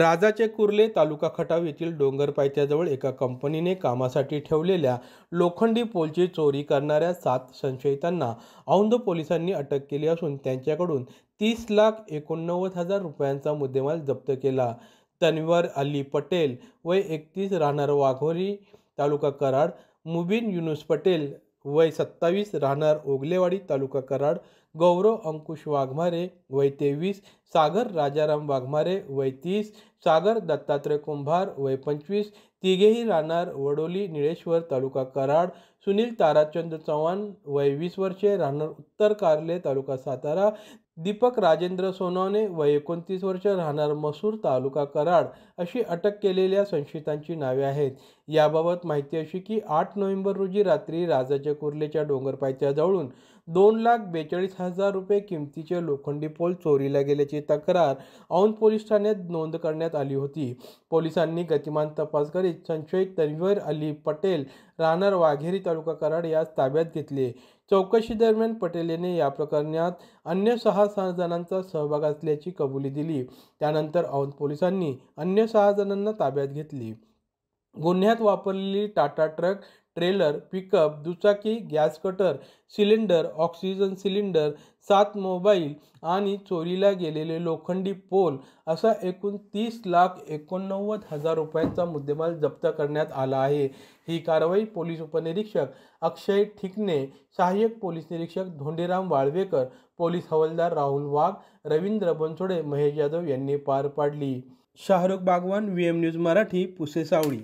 राजाचे कुर्ले तालुका खटाव येथील डोंगरपायथ्याजवळ एका कंपनीने कामासाठी ठेवलेल्या लोखंडी पोलची चोरी करणाऱ्या सात संशयितांना औंध पोलिसांनी अटक केली असून त्यांच्याकडून तीस लाख एकोणनव्वद हजार रुपयांचा मुद्देमाल जप्त केला तन्वर अली पटेल वय एकतीस राहणार वाघोरी तालुका कराड मुबीन युनुस पटेल वय सत्तावीस राहणार ओगलेवाडी तालुका कराड गौरव अंकुश वाघमारे वय तेवीस सागर राजाराम वाघमारे वय तीस सागर दत्तात्रय कुंभार वय पंचवीस तिघेही राहणार वडोली निळेश्वर तालुका कराड सुनील ताराचंद चव्हाण वय वीस वर्षे राहणार उत्तर कार्ले तालुका सातारा दीपक राजेंद्र सोनवणे व एकोणतीस वर्ष राहणार मसूर तालुका कराड अशी अटक केलेल्या संशयितांची नावे आहेत याबाबत माहिती अशी की आठ नोव्हेंबर रोजी रात्री राजाच्या कुर्लेच्या डोंगरपायथ्याजवळून दोन लाख बेचाळीस हजार रुपये किमतीचे लोखंडी पोल चोरीला गेल्याची तक्रार औंध पोलीस ठाण्यात नोंद करण्यात आली होती पोलिसांनी गतिमान तपास करीत संशयित तन्वीर अली पटेल राहणार वाघेरी तालुका कराड यास ताब्यात घेतले चौकशी दरम्यान पटेल या प्रकरणात अन्य सहा सहा जणांचा सहभाग असल्याची कबुली दिली त्यानंतर औंध पोलिसांनी अन्य सहा जणांना ताब्यात घेतली गुन्ह्यात वापरलेली टाटा ट्रक ट्रेलर पिकअप दुचाकी gas cutter cylinder oxygen cylinder सात मोबाईल आणि चोरीला गेलेले लोखंडी पोल असा एकूण तीस लाख एकोणनव्वद हजार रुपयांचा मुद्देमाल जप्त करण्यात आला आहे ही कारवाई पोलीस उपनिरीक्षक अक्षय ठिकणे सहाय्यक पोलीस निरीक्षक धोंडेराम वाळवेकर पोलीस हवालदार राहुल वाघ रवींद्र बनसोडे महेश यादव यांनी पार पाडली Shahrukh Bagwan V M news Marathi पुसे सावळी